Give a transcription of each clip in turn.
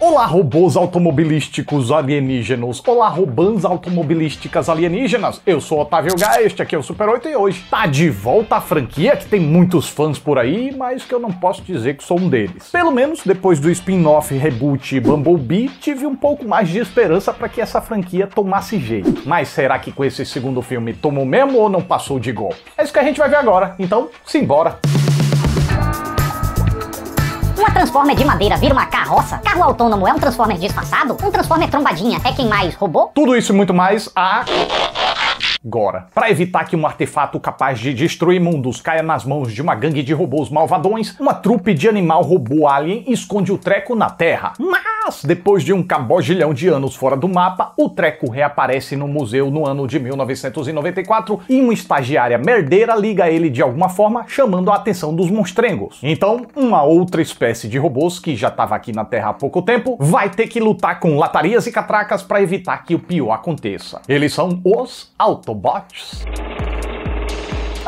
Olá, robôs automobilísticos alienígenos! Olá, robãs automobilísticas alienígenas. Eu sou Otávio Gá, este aqui é o Super 8 e hoje tá de volta a franquia que tem muitos fãs por aí, mas que eu não posso dizer que sou um deles. Pelo menos depois do spin-off reboot Bumblebee, tive um pouco mais de esperança para que essa franquia tomasse jeito. Mas será que com esse segundo filme tomou mesmo ou não passou de golpe? É isso que a gente vai ver agora. Então, simbora. Música a Transformer de madeira vira uma carroça? Carro autônomo é um Transformer disfarçado? Um Transformer trombadinha é quem mais roubou? Tudo isso e muito mais a agora. Para evitar que um artefato capaz de destruir mundos caia nas mãos de uma gangue de robôs malvadões, uma trupe de animal robô alien esconde o treco na Terra. Mas mas, depois de um cabogilhão de anos fora do mapa, o treco reaparece no museu no ano de 1994 e uma estagiária merdeira liga ele de alguma forma, chamando a atenção dos monstrengos. Então, uma outra espécie de robôs que já estava aqui na Terra há pouco tempo vai ter que lutar com latarias e catracas para evitar que o pior aconteça. Eles são os Autobots.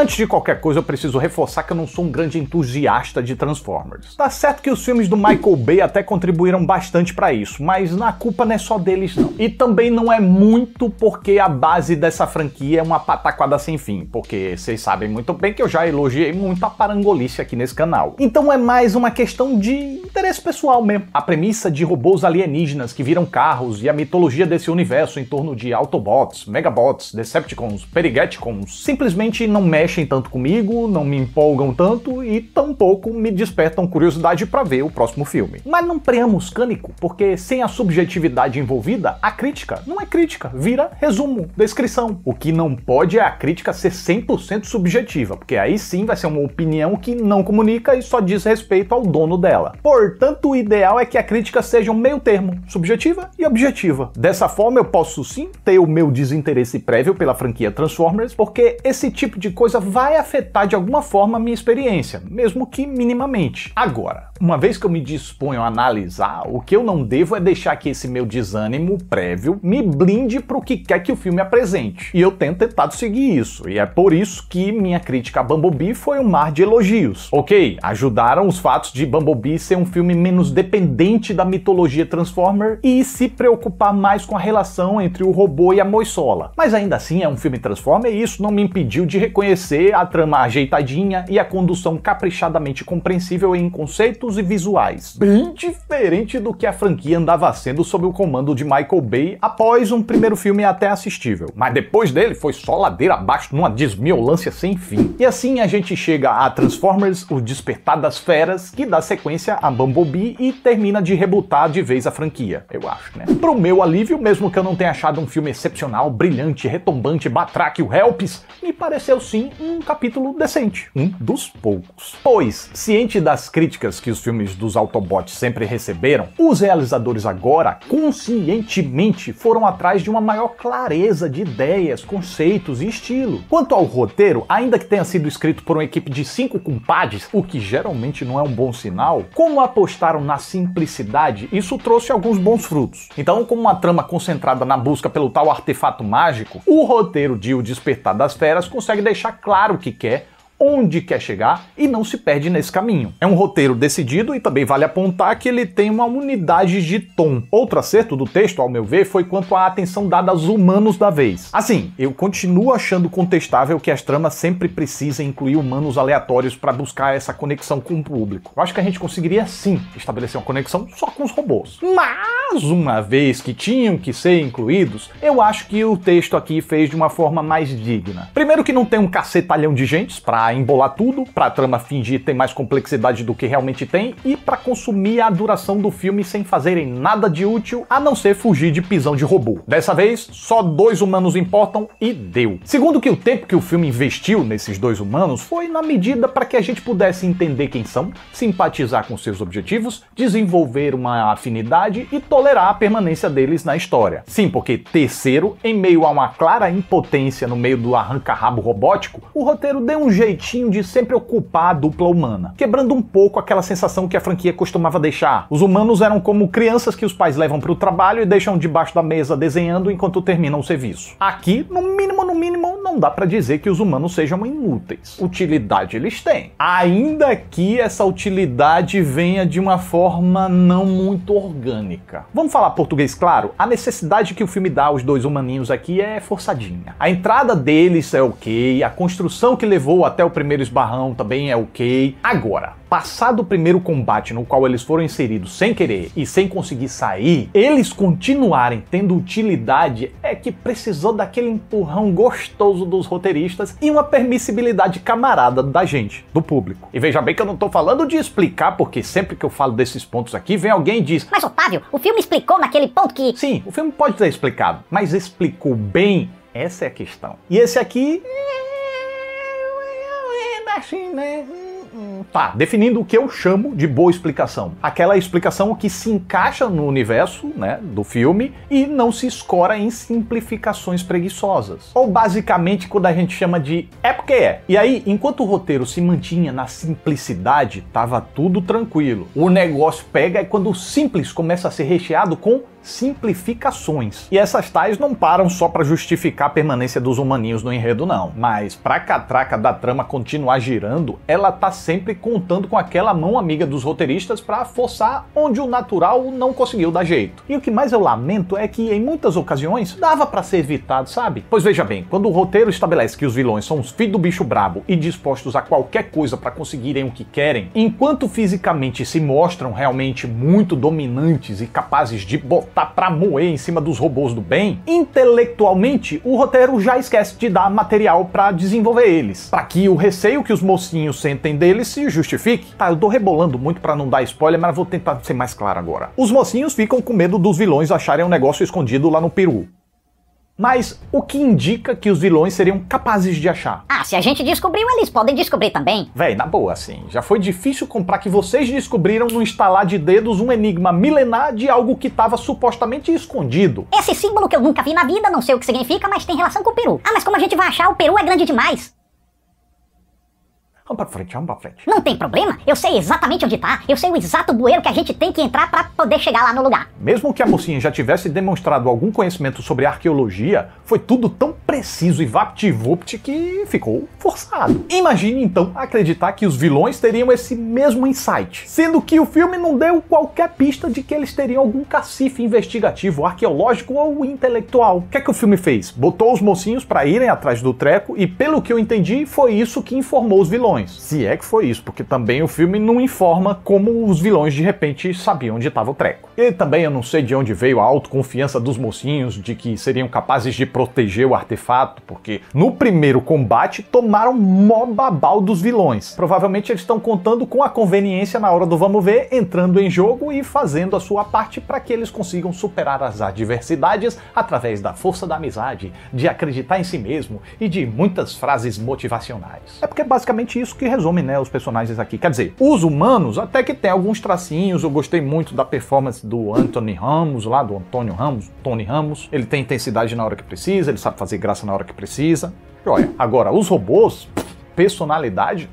Antes de qualquer coisa, eu preciso reforçar que eu não sou um grande entusiasta de Transformers. Tá certo que os filmes do Michael Bay até contribuíram bastante para isso, mas na culpa não é só deles não. E também não é muito porque a base dessa franquia é uma pataquada sem fim, porque vocês sabem muito bem que eu já elogiei muito a parangolice aqui nesse canal. Então é mais uma questão de interesse pessoal mesmo. A premissa de robôs alienígenas que viram carros e a mitologia desse universo em torno de Autobots, Megabots, Decepticons, Perigeticons simplesmente não mexe mexem tanto comigo, não me empolgam tanto e tampouco me despertam curiosidade para ver o próximo filme. Mas não preamos cânico, porque sem a subjetividade envolvida, a crítica não é crítica, vira resumo, descrição. O que não pode é a crítica ser 100% subjetiva, porque aí sim vai ser uma opinião que não comunica e só diz respeito ao dono dela. Portanto, o ideal é que a crítica seja um meio termo, subjetiva e objetiva. Dessa forma, eu posso sim ter o meu desinteresse prévio pela franquia Transformers, porque esse tipo de coisa vai afetar de alguma forma a minha experiência, mesmo que minimamente. Agora, uma vez que eu me disponho a analisar, o que eu não devo é deixar que esse meu desânimo prévio me blinde para o que quer que o filme apresente. E eu tenho tentado seguir isso, e é por isso que minha crítica a Bumblebee foi um mar de elogios. Ok, ajudaram os fatos de Bumblebee ser um filme menos dependente da mitologia Transformer e se preocupar mais com a relação entre o robô e a moissola. Mas ainda assim é um filme Transformer e isso não me impediu de reconhecer acontecer, a trama ajeitadinha e a condução caprichadamente compreensível em conceitos e visuais. Bem diferente do que a franquia andava sendo sob o comando de Michael Bay após um primeiro filme até assistível. Mas depois dele foi só ladeira abaixo numa desmiolância sem fim. E assim a gente chega a Transformers, o Despertar das Feras, que dá sequência a Bumblebee e termina de rebutar de vez a franquia, eu acho, né? Pro meu alívio, mesmo que eu não tenha achado um filme excepcional, brilhante, retombante, batraque, o Helps, me pareceu sim um capítulo decente, um dos poucos. Pois, ciente das críticas que os filmes dos Autobots sempre receberam, os realizadores agora conscientemente foram atrás de uma maior clareza de ideias, conceitos e estilo. Quanto ao roteiro, ainda que tenha sido escrito por uma equipe de cinco compadres, o que geralmente não é um bom sinal, como apostaram na simplicidade, isso trouxe alguns bons frutos. Então, com uma trama concentrada na busca pelo tal artefato mágico, o roteiro de O Despertar das Feras consegue deixar claro o que quer, onde quer chegar e não se perde nesse caminho. É um roteiro decidido e também vale apontar que ele tem uma unidade de tom. Outro acerto do texto, ao meu ver, foi quanto à atenção dada aos humanos da vez. Assim, eu continuo achando contestável que as tramas sempre precisem incluir humanos aleatórios para buscar essa conexão com o público. Eu acho que a gente conseguiria sim estabelecer uma conexão só com os robôs. Mas mas uma vez que tinham que ser incluídos, eu acho que o texto aqui fez de uma forma mais digna. Primeiro que não tem um cacetalhão de gentes para embolar tudo, para trama fingir ter mais complexidade do que realmente tem e para consumir a duração do filme sem fazerem nada de útil a não ser fugir de pisão de robô. Dessa vez, só dois humanos importam e deu. Segundo que o tempo que o filme investiu nesses dois humanos foi na medida para que a gente pudesse entender quem são, simpatizar com seus objetivos, desenvolver uma afinidade e tolerar a permanência deles na história. Sim, porque terceiro, em meio a uma clara impotência no meio do arranca-rabo robótico, o roteiro deu um jeitinho de sempre ocupar a dupla humana, quebrando um pouco aquela sensação que a franquia costumava deixar. Os humanos eram como crianças que os pais levam para o trabalho e deixam debaixo da mesa desenhando enquanto terminam o serviço. Aqui, no mínimo, no mínimo, não dá para dizer que os humanos sejam inúteis. Utilidade eles têm. Ainda que essa utilidade venha de uma forma não muito orgânica. Vamos falar português claro? A necessidade que o filme dá aos dois humaninhos aqui é forçadinha. A entrada deles é ok, a construção que levou até o primeiro esbarrão também é ok. Agora, passado o primeiro combate no qual eles foram inseridos sem querer e sem conseguir sair, eles continuarem tendo utilidade é que precisou daquele empurrão gostoso uso dos roteiristas e uma permissibilidade camarada da gente, do público. E veja bem que eu não tô falando de explicar, porque sempre que eu falo desses pontos aqui, vem alguém e diz: Mas Otávio, o filme explicou naquele ponto que. Sim, o filme pode ter explicado, mas explicou bem? Essa é a questão. E esse aqui. assim, né? tá, definindo o que eu chamo de boa explicação. Aquela explicação que se encaixa no universo, né, do filme e não se escora em simplificações preguiçosas. Ou basicamente quando a gente chama de é porque é. E aí, enquanto o roteiro se mantinha na simplicidade, tava tudo tranquilo. O negócio pega é quando o simples começa a ser recheado com simplificações. E essas tais não param só para justificar a permanência dos humaninhos no enredo não, mas para a catraca da trama continuar girando, ela tá sempre contando com aquela mão amiga dos roteiristas para forçar onde o natural não conseguiu dar jeito. E o que mais eu lamento é que em muitas ocasiões dava para ser evitado, sabe? Pois veja bem, quando o roteiro estabelece que os vilões são os filhos do bicho brabo e dispostos a qualquer coisa para conseguirem o que querem, enquanto fisicamente se mostram realmente muito dominantes e capazes de botar pra moer em cima dos robôs do bem, intelectualmente o roteiro já esquece de dar material para desenvolver eles, para que o receio que os mocinhos sentem dele se justifique. Tá, eu tô rebolando muito para não dar spoiler, mas vou tentar ser mais claro agora. Os mocinhos ficam com medo dos vilões acharem um negócio escondido lá no Peru. Mas o que indica que os vilões seriam capazes de achar? Ah, se a gente descobriu, eles podem descobrir também. Véi, na boa, assim, já foi difícil comprar que vocês descobriram no instalar de dedos um enigma milenar de algo que estava supostamente escondido. Esse símbolo que eu nunca vi na vida, não sei o que significa, mas tem relação com o Peru. Ah, mas como a gente vai achar? O Peru é grande demais. Vamos pra frente, vamos pra frente. Não tem problema, eu sei exatamente onde tá, eu sei o exato bueiro que a gente tem que entrar para poder chegar lá no lugar. Mesmo que a mocinha já tivesse demonstrado algum conhecimento sobre arqueologia, foi tudo tão preciso e vapt-vupt que ficou forçado. Imagine então acreditar que os vilões teriam esse mesmo insight, sendo que o filme não deu qualquer pista de que eles teriam algum cacife investigativo, arqueológico ou intelectual. O que é que o filme fez? Botou os mocinhos para irem atrás do treco e, pelo que eu entendi, foi isso que informou os vilões vilões. Se é que foi isso, porque também o filme não informa como os vilões de repente sabiam onde estava o treco. E também eu não sei de onde veio a autoconfiança dos mocinhos de que seriam capazes de proteger o artefato, porque no primeiro combate tomaram mó babal dos vilões. Provavelmente eles estão contando com a conveniência na hora do vamos ver, entrando em jogo e fazendo a sua parte para que eles consigam superar as adversidades através da força da amizade, de acreditar em si mesmo e de muitas frases motivacionais. É porque é basicamente isso isso que resume, né, os personagens aqui. Quer dizer, os humanos até que tem alguns tracinhos. Eu gostei muito da performance do Anthony Ramos, lá do Antônio Ramos, Tony Ramos. Ele tem intensidade na hora que precisa, ele sabe fazer graça na hora que precisa. E olha, agora os robôs, personalidade,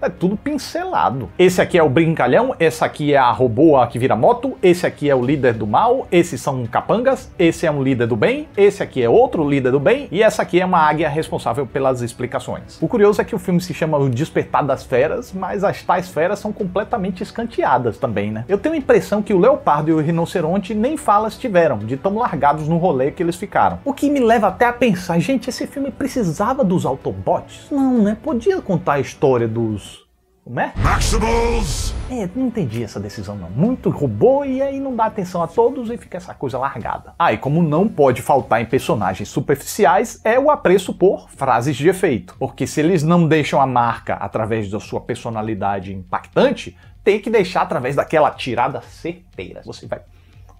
é tudo pincelado. Esse aqui é o brincalhão, essa aqui é a robô que vira moto, esse aqui é o líder do mal, esses são capangas, esse é um líder do bem, esse aqui é outro líder do bem, e essa aqui é uma águia responsável pelas explicações. O curioso é que o filme se chama O Despertar das Feras, mas as tais feras são completamente escanteadas também, né? Eu tenho a impressão que o leopardo e o rinoceronte nem falas tiveram, de tão largados no rolê que eles ficaram. O que me leva até a pensar, gente, esse filme precisava dos Autobots? Não, né? Podia contar a história dos como é? Maximals! É, não entendi essa decisão não. Muito robô e aí não dá atenção a todos e fica essa coisa largada. Ah, e como não pode faltar em personagens superficiais é o apreço por frases de efeito. Porque se eles não deixam a marca através da sua personalidade impactante, tem que deixar através daquela tirada certeira. Você vai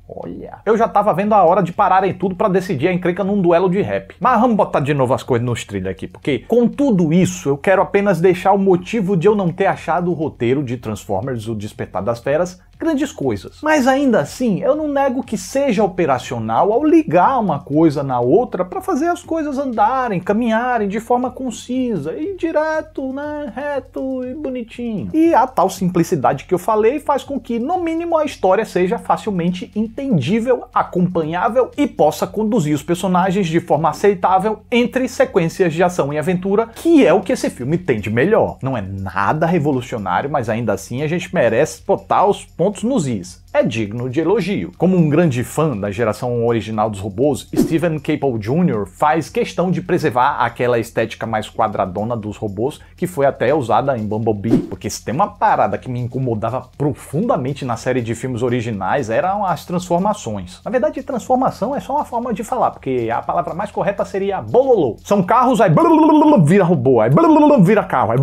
Olha. Eu já tava vendo a hora de pararem tudo para decidir a encrenca num duelo de rap. Mas vamos botar de novo as coisas nos trilhos aqui, porque com tudo isso, eu quero apenas deixar o motivo de eu não ter achado o roteiro de Transformers, o Despertar das Feras, grandes coisas. Mas ainda assim, eu não nego que seja operacional ao ligar uma coisa na outra para fazer as coisas andarem, caminharem de forma concisa e direto, né, reto e bonitinho. E a tal simplicidade que eu falei faz com que, no mínimo, a história seja facilmente entendível, acompanhável e possa conduzir os personagens de forma aceitável entre sequências de ação e aventura, que é o que esse filme tem de melhor. Não é nada revolucionário, mas ainda assim a gente merece botar os pontos pontos nos is é digno de elogio. Como um grande fã da geração original dos robôs, Steven Caple Jr. faz questão de preservar aquela estética mais quadradona dos robôs que foi até usada em Bumblebee, porque se tem é uma parada que me incomodava profundamente na série de filmes originais eram as transformações. Na verdade, transformação é só uma forma de falar, porque a palavra mais correta seria bololô. São carros, aí vira robô, aí vira carro, aí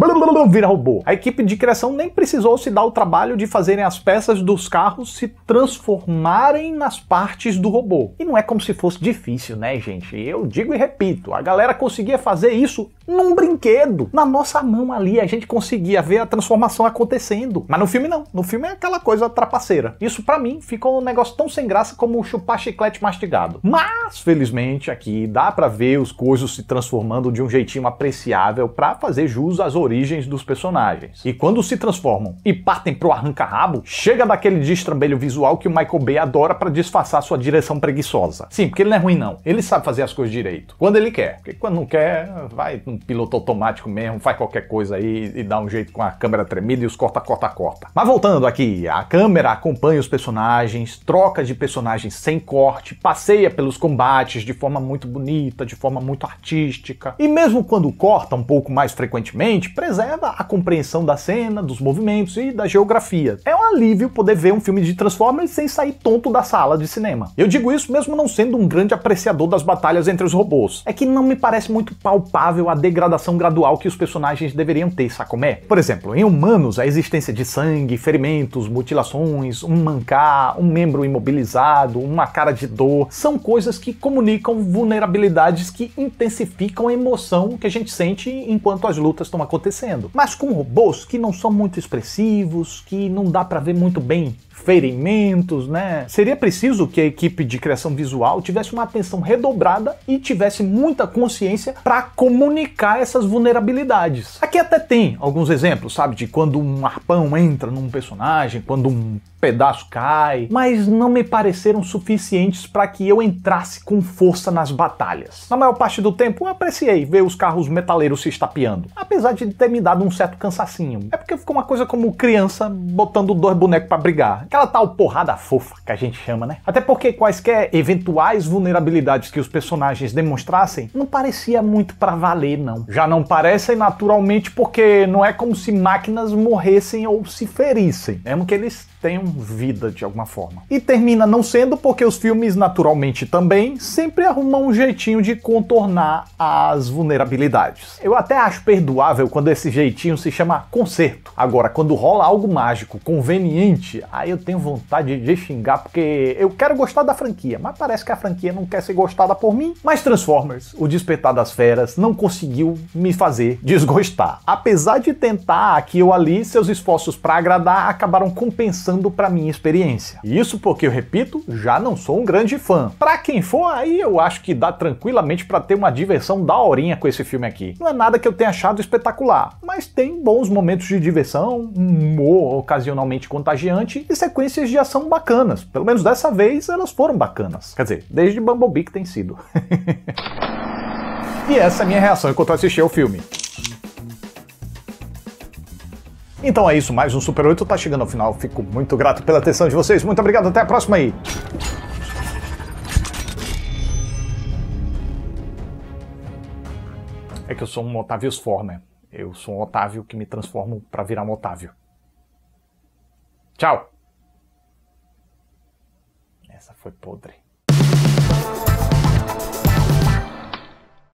vira robô. A equipe de criação nem precisou se dar o trabalho de fazerem as peças dos carros se transformarem nas partes do robô. E não é como se fosse difícil, né, gente? Eu digo e repito, a galera conseguia fazer isso num brinquedo. Na nossa mão ali, a gente conseguia ver a transformação acontecendo. Mas no filme não. No filme é aquela coisa trapaceira. Isso para mim ficou um negócio tão sem graça como chupar chiclete mastigado. Mas, felizmente, aqui dá para ver os coisas se transformando de um jeitinho apreciável para fazer jus às origens dos personagens. E quando se transformam e partem pro arranca-rabo, chega daquele destrambe aparelho visual que o Michael Bay adora para disfarçar sua direção preguiçosa. Sim, porque ele não é ruim não. Ele sabe fazer as coisas direito. Quando ele quer. Porque quando não quer, vai num piloto automático mesmo, faz qualquer coisa aí e dá um jeito com a câmera tremida e os corta, corta, corta. Mas voltando aqui, a câmera acompanha os personagens, troca de personagens sem corte, passeia pelos combates de forma muito bonita, de forma muito artística. E mesmo quando corta um pouco mais frequentemente, preserva a compreensão da cena, dos movimentos e da geografia. É um alívio poder ver um filme de de Transformers sem sair tonto da sala de cinema. Eu digo isso mesmo não sendo um grande apreciador das batalhas entre os robôs. É que não me parece muito palpável a degradação gradual que os personagens deveriam ter, sacomé? Por exemplo, em humanos, a existência de sangue, ferimentos, mutilações, um mancar, um membro imobilizado, uma cara de dor, são coisas que comunicam vulnerabilidades que intensificam a emoção que a gente sente enquanto as lutas estão acontecendo. Mas com robôs que não são muito expressivos, que não dá para ver muito bem ferimentos, experimentos, né? Seria preciso que a equipe de criação visual tivesse uma atenção redobrada e tivesse muita consciência para comunicar essas vulnerabilidades. Aqui até tem alguns exemplos, sabe, de quando um arpão entra num personagem, quando um pedaço cai, mas não me pareceram suficientes para que eu entrasse com força nas batalhas. Na maior parte do tempo, eu apreciei ver os carros metaleiros se estapeando, apesar de ter me dado um certo cansacinho. É porque ficou uma coisa como criança botando dois bonecos para brigar. Aquela tal porrada fofa que a gente chama, né? Até porque quaisquer eventuais vulnerabilidades que os personagens demonstrassem não parecia muito para valer, não. Já não parecem naturalmente porque não é como se máquinas morressem ou se ferissem, mesmo que eles tenham vida de alguma forma. E termina não sendo porque os filmes, naturalmente também, sempre arrumam um jeitinho de contornar as vulnerabilidades. Eu até acho perdoável quando esse jeitinho se chama conserto. Agora, quando rola algo mágico, conveniente, aí eu tenho vontade de xingar porque eu quero gostar da franquia, mas parece que a franquia não quer ser gostada por mim. Mas Transformers, o Despertar das Feras, não conseguiu me fazer desgostar. Apesar de tentar aqui ou ali, seus esforços para agradar acabaram compensando pensando para minha experiência. Isso porque eu repito, já não sou um grande fã. Para quem for aí, eu acho que dá tranquilamente para ter uma diversão daorinha com esse filme aqui. Não é nada que eu tenha achado espetacular, mas tem bons momentos de diversão, humor ocasionalmente contagiante e sequências de ação bacanas. Pelo menos dessa vez elas foram bacanas. Quer dizer, desde Bumblebee que tem sido. e essa é a minha reação enquanto eu assisti ao filme. Então é isso, mais um Super 8 tá chegando ao final. Fico muito grato pela atenção de vocês. Muito obrigado, até a próxima aí. É que eu sou um Otávio For, né? Eu sou um Otávio que me transformo para virar um Otávio. Tchau! Essa foi podre.